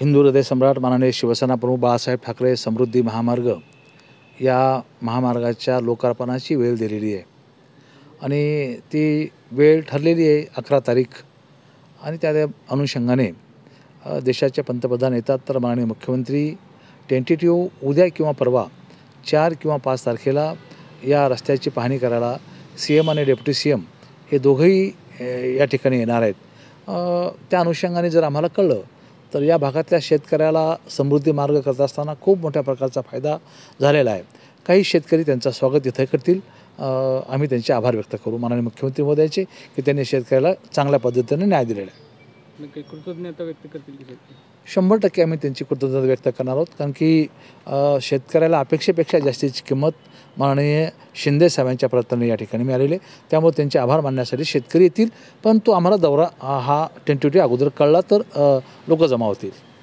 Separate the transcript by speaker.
Speaker 1: हिंदू हृदय सम्राट माननीय शिवसेना प्रमुख बाळासाहेब ठाकरे समृद्धी महामार्ग या महामार्गाच्या लोकार्पणाची वेळ दिलेली आहे आणि ती वेळ ठरलेली आहे अकरा तारीख आणि त्या अनुषंगाने देशाचे पंतप्रधान येतात तर माननीय मुख्यमंत्री टेंटेटिव्ह उद्या किंवा परवा चार किंवा पाच तारखेला या रस्त्याची पाहणी करायला सी एम आणि डेप्युटी सी एम हे दोघंही या ठिकाणी येणार आहेत त्या अनुषंगाने जर आम्हाला कळलं तर या भागातल्या शेतकऱ्याला समृद्धी मार्ग करत असताना खूप मोठ्या प्रकारचा फायदा झालेला आहे काही शेतकरी त्यांचं स्वागत इथं करतील आम्ही त्यांचे आभार व्यक्त करू माननीय मुख्यमंत्री मोदयाचे की त्यांनी शेतकऱ्याला चांगल्या पद्धतीने न्याय दिलेला आहे शंभर टक्के आम्ही त्यांची कृतज्ञता व्यक्त करणार आहोत कारण की शेतकऱ्याला अपेक्षेपेक्षा जास्तीची किंमत माननीय शिंदे साहेबांच्या प्रयत्नाने या ठिकाणी मिळालेले त्यामुळे त्यांचे आभार मानण्यासाठी शेतकरी येतील पण तो आम्हाला दौरा हा टेंटेटिव्ह अगोदर कळला तर लोक जमा होतील